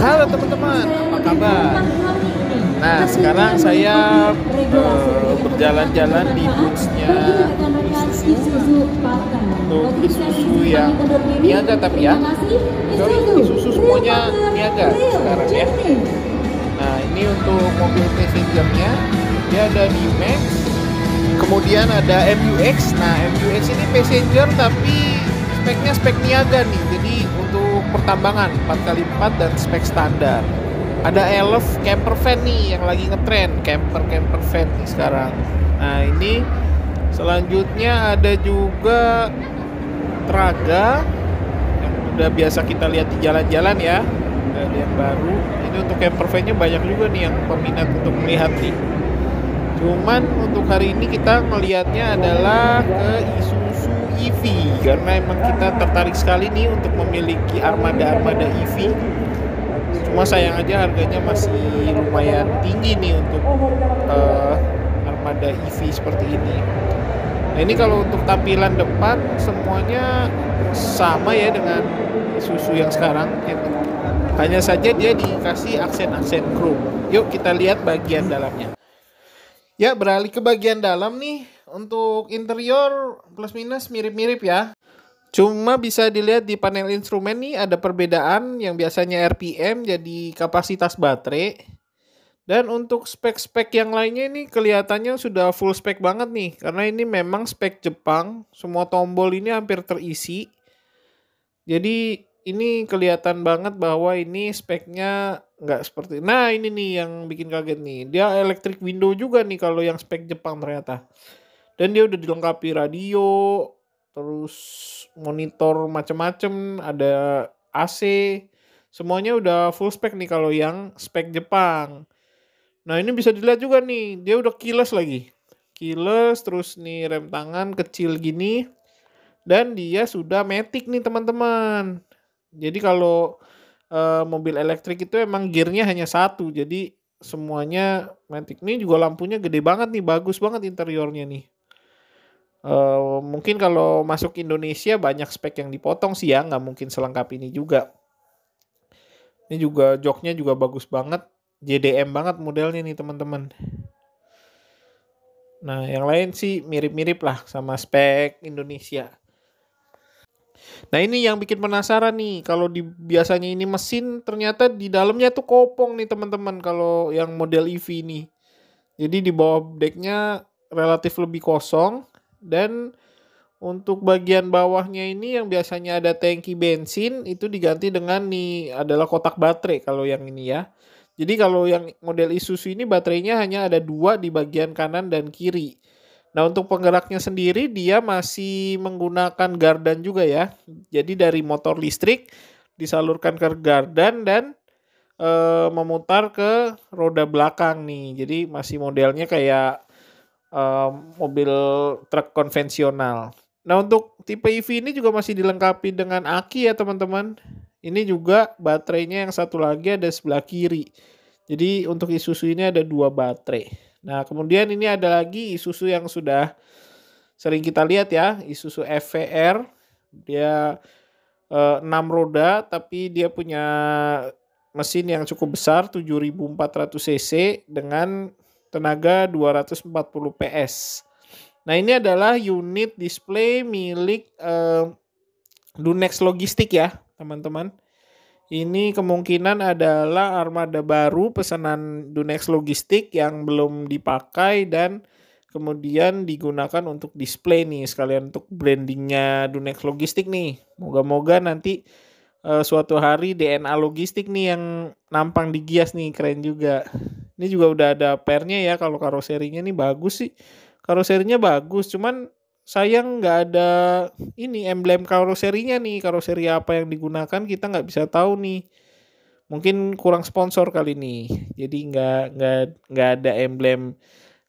Halo teman-teman, apa kabar? Nah, sekarang saya uh, berjalan-jalan di busnya Isuzu untuk susu yang niaga tapi ya sorry, susu semuanya niaga sekarang ya nah ini untuk mobil passengernya dia ada di Max kemudian ada MUX nah MUX ini passenger tapi speknya spek niaga nih jadi pertambangan 4x4 dan spek standar ada Elf camper van nih yang lagi ngetrend camper camper van nih sekarang nah ini selanjutnya ada juga Traga yang udah biasa kita lihat di jalan-jalan ya ada yang baru ini untuk camper vannya banyak juga nih yang peminat untuk melihat nih cuman untuk hari ini kita melihatnya adalah ke Isuzu EV karena emang kita tertarik sekali nih untuk memiliki armada-armada EV cuma sayang aja harganya masih lumayan tinggi nih untuk uh, armada EV seperti ini nah ini kalau untuk tampilan depan semuanya sama ya dengan susu yang sekarang hanya saja dia dikasih aksen-aksen chrome yuk kita lihat bagian dalamnya Ya, beralih ke bagian dalam nih. Untuk interior plus minus mirip-mirip ya. Cuma bisa dilihat di panel instrumen nih ada perbedaan yang biasanya RPM jadi kapasitas baterai. Dan untuk spek-spek yang lainnya ini kelihatannya sudah full spek banget nih. Karena ini memang spek Jepang. Semua tombol ini hampir terisi. Jadi ini kelihatan banget bahwa ini speknya nggak seperti nah ini nih yang bikin kaget nih dia electric window juga nih kalau yang spek Jepang ternyata dan dia udah dilengkapi radio terus monitor macem-macem ada AC semuanya udah full spek nih kalau yang spek Jepang nah ini bisa dilihat juga nih dia udah keyless lagi keyless terus nih rem tangan kecil gini dan dia sudah metik nih teman-teman jadi kalau e, mobil elektrik itu emang gearnya hanya satu. Jadi semuanya Matic ini juga lampunya gede banget nih, bagus banget interiornya nih. E, mungkin kalau masuk Indonesia banyak spek yang dipotong sih ya, nggak mungkin selengkap ini juga. Ini juga joknya juga bagus banget, JDM banget modelnya nih teman-teman. Nah yang lain sih mirip-mirip lah sama spek Indonesia. Nah ini yang bikin penasaran nih kalau di biasanya ini mesin ternyata di dalamnya tuh kopong nih teman-teman kalau yang model EV ini. Jadi di bawah decknya relatif lebih kosong dan untuk bagian bawahnya ini yang biasanya ada tangki bensin itu diganti dengan nih adalah kotak baterai kalau yang ini ya. Jadi kalau yang model Isuzu ini baterainya hanya ada dua di bagian kanan dan kiri. Nah, untuk penggeraknya sendiri dia masih menggunakan gardan juga ya. Jadi dari motor listrik disalurkan ke gardan dan e, memutar ke roda belakang nih. Jadi masih modelnya kayak e, mobil truk konvensional. Nah, untuk tipe EV ini juga masih dilengkapi dengan aki ya, teman-teman. Ini juga baterainya yang satu lagi ada sebelah kiri. Jadi untuk Isuzu ini ada dua baterai. Nah, kemudian ini ada lagi Isuzu yang sudah sering kita lihat ya, Isuzu FVR. Dia eh, 6 roda tapi dia punya mesin yang cukup besar 7400 cc dengan tenaga 240 PS. Nah, ini adalah unit display milik eh, Dunex Logistik ya, teman-teman. Ini kemungkinan adalah armada baru pesanan Dunex Logistik yang belum dipakai dan kemudian digunakan untuk display nih sekalian untuk brandingnya Dunex Logistik nih. Moga-moga nanti uh, suatu hari DNA Logistik nih yang nampang di Gias nih keren juga. Ini juga udah ada pernya ya kalau karoserinya nih bagus sih. Karoserinya bagus, cuman sayang nggak ada ini emblem karoserinya nih karoseri apa yang digunakan kita nggak bisa tahu nih mungkin kurang sponsor kali ini jadi nggak nggak nggak ada emblem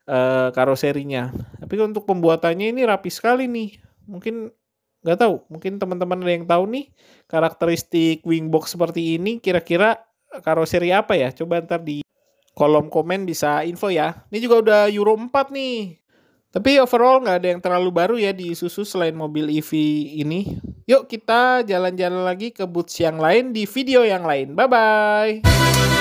uh, karoserinya tapi untuk pembuatannya ini rapi sekali nih mungkin nggak tahu mungkin teman-teman ada yang tahu nih karakteristik wingbox seperti ini kira-kira karoseri apa ya coba ntar di kolom komen bisa info ya ini juga udah Euro 4 nih tapi overall nggak ada yang terlalu baru ya di Isuzu selain mobil EV ini. Yuk kita jalan-jalan lagi ke boots yang lain di video yang lain. Bye-bye.